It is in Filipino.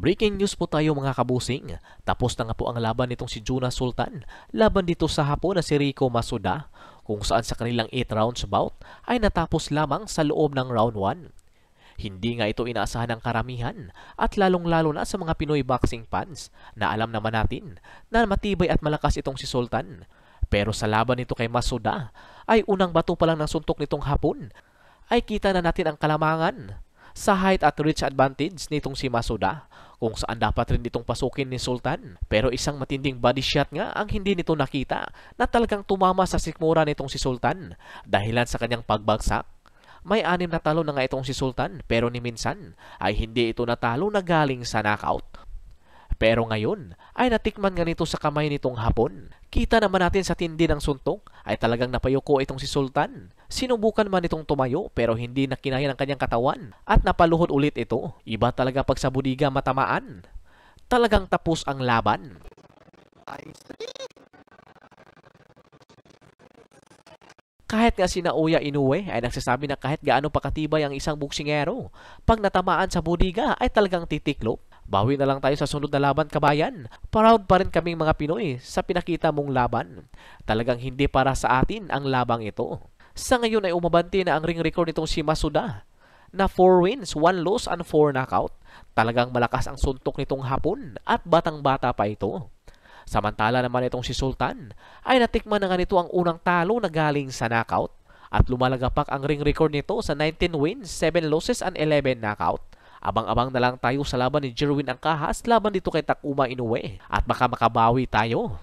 Breaking news po tayo mga kabusing. Tapos na nga po ang laban nitong si Juna Sultan laban dito sa hapon na si Rico Masuda kung saan sa kanilang 8 rounds bout ay natapos lamang sa loob ng round 1. Hindi nga ito inaasahan ng karamihan at lalong-lalo na sa mga Pinoy boxing fans na alam naman natin na matibay at malakas itong si Sultan. Pero sa laban nito kay Masuda ay unang bato pa lang ng suntok nitong hapon ay kita na natin ang kalamangan sa height at reach advantage nitong si Masuda kung saan dapat rin itong pasukin ni Sultan. Pero isang matinding body shot nga ang hindi nito nakita na talagang tumama sa sikmura nitong si Sultan dahilan sa kanyang pagbagsak. May anim na talo na nga itong si Sultan pero ni minsan ay hindi ito natalo na galing sa knockout pero ngayon ay natikman ganito sa kamay nitong hapon. Kita naman natin sa tindi ng suntok ay talagang napayoko itong si Sultan. Sinubukan man itong tumayo pero hindi nakinaya ng kanyang katawan at napaluhod ulit ito. Iba talaga pag sa budiga matamaan. Talagang tapos ang laban. Kahit nga si Naoya Inoue ay nagsasabi na kahit gaano pakatibay ang isang buksingero, pag natamaan sa budiga ay talagang titiklop Bawi na lang tayo sa sunod na laban kabayan. Proud pa rin kaming mga Pinoy sa pinakita mong laban. Talagang hindi para sa atin ang labang ito. Sa ngayon ay umabanti na ang ring record nitong si Masuda na 4 wins, 1 loss and 4 knockout. Talagang malakas ang suntok nitong hapon at batang-bata pa ito. Samantala naman itong si Sultan ay natikman na nga nito ang unang talo na galing sa knockout at lumalagapak ang ring record nito sa 19 wins, 7 losses and 11 knockout. Abang-abang na lang tayo sa laban ni Jerwin Angkahas laban dito kay Takuma Inoue at baka makabawi tayo.